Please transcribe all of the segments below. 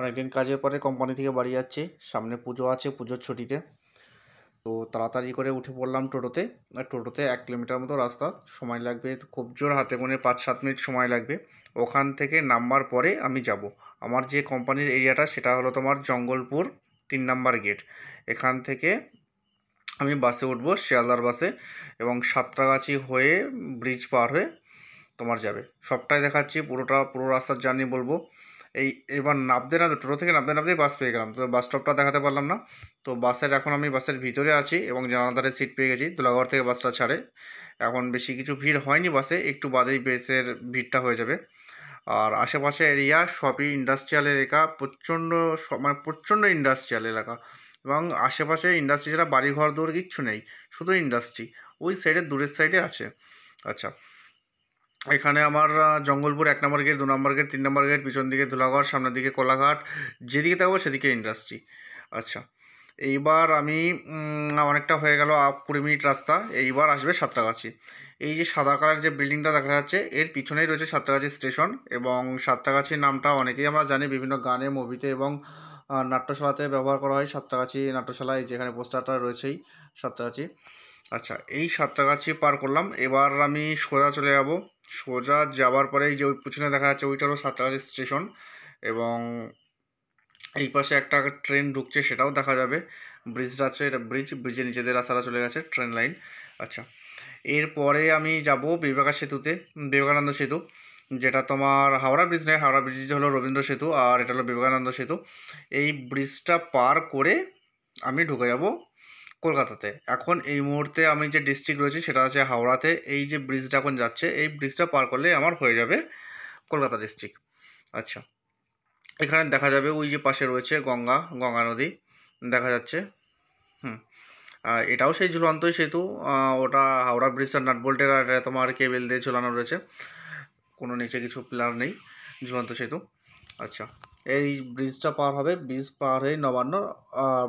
অনেকদিন কাজের পরে কোম্পানি থেকে বাড়ি যাচ্ছি সামনে পুজো আছে পুজোর ছুটিতে তো তাড়াতাড়ি করে উঠে পড়লাম টোটোতে আর টোটোতে এক কিলোমিটার মতো রাস্তা সময় লাগবে খুব জোর হাতে মনে পাঁচ সাত মিনিট সময় লাগবে ওখান থেকে নাম্বার পরে আমি যাব আমার যে কোম্পানির এরিয়াটা সেটা হলো তোমার জঙ্গলপুর তিন নাম্বার গেট এখান থেকে আমি বাসে উঠবো শিয়ালদার বাসে এবং সাতরাগাছি হয়ে ব্রিজ পার হয়ে তোমার যাবে সবটাই দেখাচ্ছি পুরোটা পুরো রাস্তার জার্নি বলবো এই এবার নাবদে না টোটো থেকে নাবদে নামতেই বাস পেয়ে গেলাম তো বাস স্টপটা দেখাতে পারলাম না তো বাসের এখন আমি বাসের ভিতরে আছি এবং জানালাধারে সিট পেয়ে গেছি দোলাগড় থেকে বাসটা ছাড়ে এখন বেশি কিছু ভিড় হয়নি বাসে একটু বাদেই বেসের ভিড়টা হয়ে যাবে আর আশেপাশে এরিয়া সবই ইন্ডাস্ট্রিয়াল এলাকা প্রচণ্ড মানে প্রচণ্ড ইন্ডাস্ট্রিয়াল এলাকা এবং আশেপাশে ইন্ডাস্ট্রি ছাড়া বাড়িঘর দৌড় কিচ্ছু নেই শুধু ইন্ডাস্ট্রি ওই সাইডে দূরের সাইডে আছে আচ্ছা এখানে আমার জঙ্গলপুর এক নম্বর গেট দু নম্বর গেট তিন নম্বর গেট পিছন দিকে ধুলাঘর সামনের দিকে কোলাঘাট যেদিকে থাকবো সেদিকে ইন্ডাস্ট্রি আচ্ছা এইবার আমি অনেকটা হয়ে গেল কুড়ি মিনিট রাস্তা এইবার আসবে সাঁতরাগাছি এই যে সাদা কালার যে বিল্ডিংটা দেখা যাচ্ছে এর পিছনেই রয়েছে সাঁতরাগাছি স্টেশন এবং সাঁতরাগাছির নামটা অনেকেই আমরা জানি বিভিন্ন গানে মুভিতে এবং নাট্যশালাতে ব্যবহার করা হয় সাঁতরাগাছি নাট্যশালায় যেখানে পোস্টারটা রয়েছেই সাঁতরাগাছি আচ্ছা এই সাতটা গাছই পার করলাম এবার আমি সোজা চলে যাব সোজা যাওয়ার পরেই যে ওই পিছনে দেখা যাচ্ছে ওইটা ওইটারও সাতটাগাছি স্টেশন এবং এই পাশে একটা ট্রেন ঢুকছে সেটাও দেখা যাবে ব্রিজটা আছে এটা ব্রিজ ব্রিজের নিচে দিয়ে রাস্তাটা চলে গেছে ট্রেন লাইন আচ্ছা এরপরে আমি যাব বিবেকা সেতুতে বিবেকানন্দ সেতু যেটা তোমার হাওড়া ব্রিজ নয় হাওড়া ব্রিজ হলো রবীন্দ্র সেতু আর এটা হলো বিবেকানন্দ সেতু এই ব্রিজটা পার করে আমি ঢুকে যাব কলকাতাতে এখন এই মুহূর্তে আমি যে ডিস্ট্রিক্ট রয়েছে সেটা আছে হাওড়াতে এই যে ব্রিজটা এখন যাচ্ছে এই ব্রিজটা পার করলে আমার হয়ে যাবে কলকাতা ডিস্ট্রিক্ট আচ্ছা এখানে দেখা যাবে ওই যে পাশে রয়েছে গঙ্গা গঙ্গা নদী দেখা যাচ্ছে হুম এটাও সেই ঝুলন্তই সেতু ওটা হাওড়া ব্রিজটা নাটবোল্টের আর তোমার কেবেল দিয়ে ঝুলানো রয়েছে কোনো নিচে কিছু প্লার নেই ঝুলন্ত সেতু আচ্ছা এই ব্রিজটা পার হবে ব্রিজ পার হয়ে নবান্ন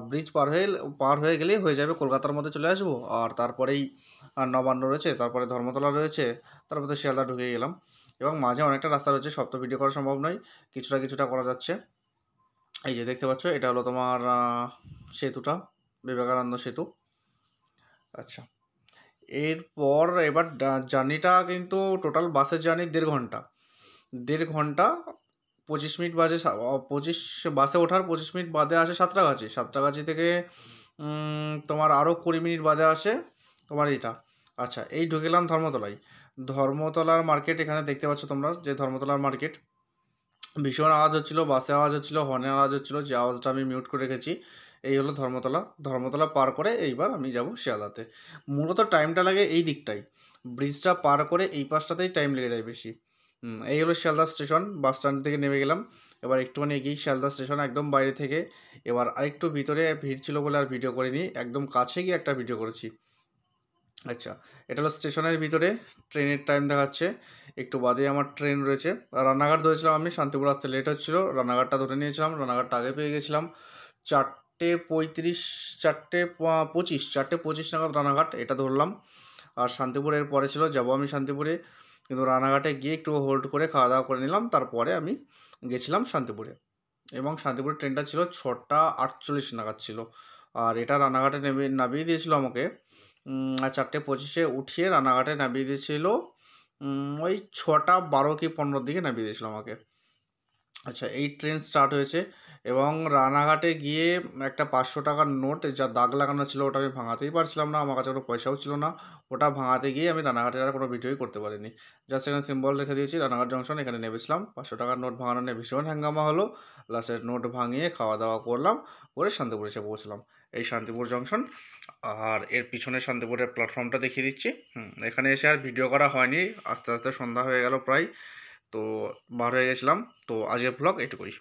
ব্রিজ পার হয়ে পার হয়ে গেলেই হয়ে যাবে কলকাতার মধ্যে চলে আসবো আর তারপরেই নবান্ন রয়েছে তারপরে ধর্মতলা রয়েছে তারপরে শিয়ালদা ঢুকে গেলাম এবং মাঝে অনেকটা রাস্তা রয়েছে সব তো ভিডিও করা সম্ভব নয় কিছুটা কিছুটা করা যাচ্ছে এই যে দেখতে পাচ্ছ এটা হলো তোমার সেতুটা বিবেকানন্দ সেতু আচ্ছা এরপর এবার জার্নিটা কিন্তু টোটাল বাসের জার্নি দেড় ঘন্টা দেড় ঘন্টা পঁচিশ মিনিট বাজে পঁচিশ বাসে ওঠার পঁচিশ মিনিট বাদে আসে সাঁতরাগাছি সাঁতরাগাছি থেকে তোমার আরও কুড়ি মিনিট বাদে আসে তোমার এটা আচ্ছা এই ঢুকেলাম ধর্মতলায় ধর্মতলার মার্কেট এখানে দেখতে পাচ্ছ তোমরা যে ধর্মতলার মার্কেট ভীষণ আওয়াজ হচ্ছিলো বাসে আওয়াজ হচ্ছিলো হর্নের আওয়াজ হচ্ছিলো যে আওয়াজটা আমি মিউট করে রেখেছি এই হলো ধর্মতলা ধর্মতলা পার করে এইবার আমি যাব শিয়ালদাতে মূলত টাইমটা লাগে এই দিকটাই ব্রিজটা পার করে এই পাশটাতেই টাইম লেগে যায় বেশি এই হলো শিয়ালদা স্টেশন বাস স্ট্যান্ড থেকে নেমে গেলাম এবার একটুখানি এগিয়ে শিয়ালদা স্টেশন একদম বাইরে থেকে এবার আরেকটু ভিতরে ভিড় ছিল বলে আর ভিডিও করিনি একদম কাছে গিয়ে একটা ভিডিও করেছি আচ্ছা এটা হলো স্টেশনের ভিতরে ট্রেনের টাইম দেখাচ্ছে একটু বাদে আমার ট্রেন রয়েছে রান্নাঘাট ধরেছিলাম আমি শান্তিপুর আসতে লেট হচ্ছিল রান্নাঘাটটা ধরে নিয়েছিলাম রান্নাঘাটটা আগে পেয়ে গেছিলাম চারটে পঁয়ত্রিশ চারটে পঁচিশ চারটে পঁচিশ নাগাদ রানাঘাট এটা ধরলাম আর শান্তিপুরের পরে ছিল যাবো আমি শান্তিপুরে কিন্তু রানাঘাটে গিয়ে একটু হোল্ড করে খাওয়া দাওয়া করে নিলাম তারপরে আমি গেছিলাম শান্তিপুরে এবং শান্তিপুরের ট্রেনটা ছিল ছটা আটচল্লিশ নাগাদ ছিল আর এটা রানাঘাটে নেমে নামিয়ে দিয়েছিল আমাকে চারটে পঁচিশে উঠিয়ে রানাঘাটে নামিয়ে দিয়েছিল ওই ছটা বারো কি পনেরোর দিকে নামিয়ে দিয়েছিল আমাকে আচ্ছা এই ট্রেন স্টার্ট হয়েছে এবং রানাঘাটে গিয়ে একটা পাঁচশো টাকার নোট যা দাগ লাগানো ছিল ওটা আমি ভাঙাতেই পারছিলাম না আমার কাছে কোনো পয়সাও ছিল না ওটা ভাঙাতে গিয়ে আমি রানাঘাটের আর কোনো ভিডিওই করতে পারিনি জাস্ট এখানে সিম্বল রেখে দিয়েছি রানাঘাট জংশন এখানে নেমেছিলাম পাঁচশো টাকার নোট ভাঙানো নিয়ে ভীষণ হ্যাঙ্গামা হলো লাস্টের নোট ভাঙিয়ে খাওয়া দাওয়া করলাম করে শান্তিপুর এসে পৌঁছলাম এই শান্তিপুর জংশন আর এর পিছনে শান্তিপুরের প্ল্যাটফর্মটা দেখিয়ে দিচ্ছি হুম এখানে এসে আর ভিডিও করা হয়নি আস্তে আস্তে সন্ধ্যা হয়ে গেল প্রায় তো বার হয়ে গেছিলাম তো আজকের ব্লগ এটুকুই